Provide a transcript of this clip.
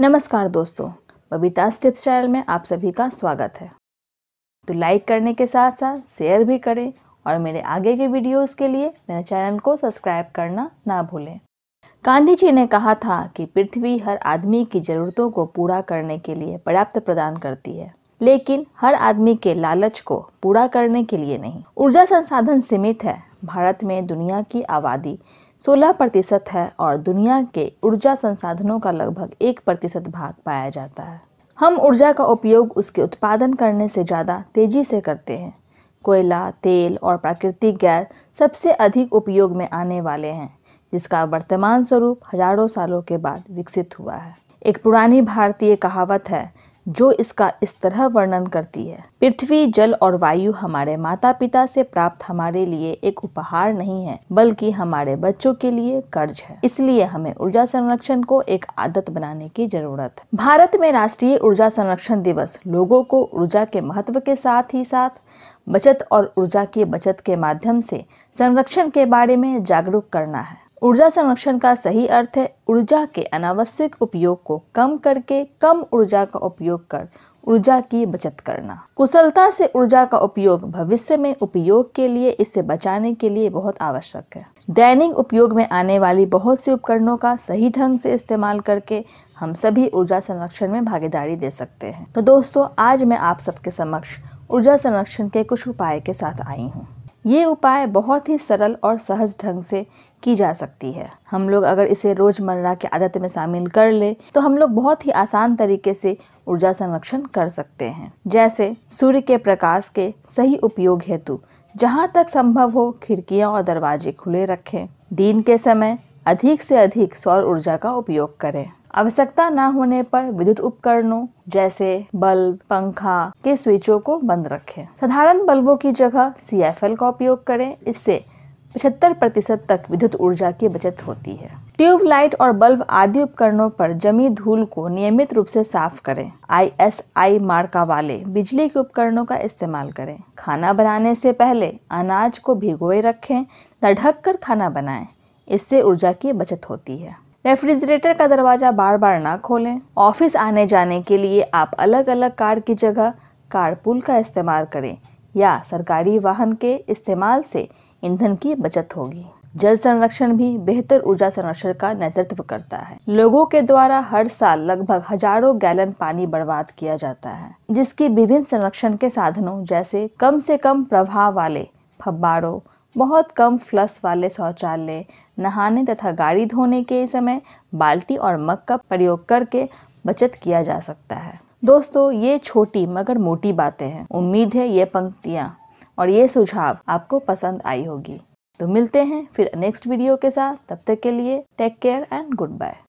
नमस्कार दोस्तों Babita tips channel में आप सभी का स्वागत है तो लाइक करने के साथ साथ शेयर भी करें और मेरे आगे के वीडियोस के लिए मेरे चैनल को सब्सक्राइब करना ना भूलें गांधी जी ने कहा था कि पृथ्वी हर आदमी की ज़रूरतों को पूरा करने के लिए पर्याप्त प्रदान करती है लेकिन हर आदमी के लालच को पूरा करने के लिए नहीं ऊर्जा संसाधन सीमित है भारत में दुनिया की आबादी 16 प्रतिशत है और दुनिया के ऊर्जा संसाधनों का लगभग एक प्रतिशत भाग पाया जाता है हम ऊर्जा का उपयोग उसके उत्पादन करने से ज़्यादा तेज़ी से करते हैं कोयला तेल और प्राकृतिक गैस सबसे अधिक उपयोग में आने वाले हैं जिसका वर्तमान स्वरूप हजारों सालों के बाद विकसित हुआ है एक पुरानी भारतीय कहावत है जो इसका इस तरह वर्णन करती है पृथ्वी जल और वायु हमारे माता पिता से प्राप्त हमारे लिए एक उपहार नहीं है बल्कि हमारे बच्चों के लिए कर्ज है इसलिए हमें ऊर्जा संरक्षण को एक आदत बनाने की जरूरत है भारत में राष्ट्रीय ऊर्जा संरक्षण दिवस लोगों को ऊर्जा के महत्व के साथ ही साथ बचत और ऊर्जा की बचत के माध्यम से संरक्षण के बारे में जागरूक करना है ऊर्जा संरक्षण का सही अर्थ है ऊर्जा के अनावश्यक उपयोग को कम करके कम ऊर्जा का उपयोग कर ऊर्जा की बचत करना कुशलता से ऊर्जा का उपयोग भविष्य में उपयोग के लिए इसे बचाने के लिए बहुत आवश्यक है दैनिक उपयोग में आने वाली बहुत से उपकरणों का सही ढंग से इस्तेमाल करके हम सभी ऊर्जा संरक्षण में भागीदारी दे सकते हैं तो दोस्तों आज मैं आप सबके समक्ष ऊर्जा संरक्षण के कुछ उपाय के साथ आई हूँ ये उपाय बहुत ही सरल और सहज ढंग से की जा सकती है हम लोग अगर इसे रोज़मर्रा की आदत में शामिल कर ले तो हम लोग बहुत ही आसान तरीके से ऊर्जा संरक्षण कर सकते हैं जैसे सूर्य के प्रकाश के सही उपयोग हेतु जहाँ तक संभव हो खिड़कियाँ और दरवाजे खुले रखें दिन के समय अधिक से अधिक सौर ऊर्जा का उपयोग करें आवश्यकता न होने पर विद्युत उपकरणों जैसे बल्ब पंखा के स्विचों को बंद रखें साधारण बल्बों की जगह सी का उपयोग करें इससे पचहत्तर प्रतिशत तक विद्युत ऊर्जा की बचत होती है ट्यूबलाइट और बल्ब आदि उपकरणों पर जमी धूल को नियमित रूप से साफ करें आई एस आई मार्का वाले बिजली के उपकरणों का इस्तेमाल करें खाना बनाने से पहले अनाज को भिगोए रखें ढक कर खाना बनाएं इससे ऊर्जा की बचत होती है रेफ्रिजरेटर का दरवाज़ा बार बार ना खोलें ऑफिस आने जाने के लिए आप अलग अलग कार की जगह कारपूल का इस्तेमाल करें या सरकारी वाहन के इस्तेमाल से ईंधन की बचत होगी जल संरक्षण भी बेहतर ऊर्जा संरक्षण का नेतृत्व करता है लोगों के द्वारा हर साल लगभग हजारों गैलन पानी बर्बाद किया जाता है जिसकी विभिन्न संरक्षण के साधनों जैसे कम से कम प्रभाव वाले फब्बारों बहुत कम फ्लस वाले शौचालय नहाने तथा गाड़ी धोने के समय बाल्टी और मग का प्रयोग करके बचत किया जा सकता है दोस्तों ये छोटी मगर मोटी बातें हैं उम्मीद है ये पंक्तियाँ और ये सुझाव आपको पसंद आई होगी तो मिलते हैं फिर नेक्स्ट वीडियो के साथ तब तक के लिए take care and good bye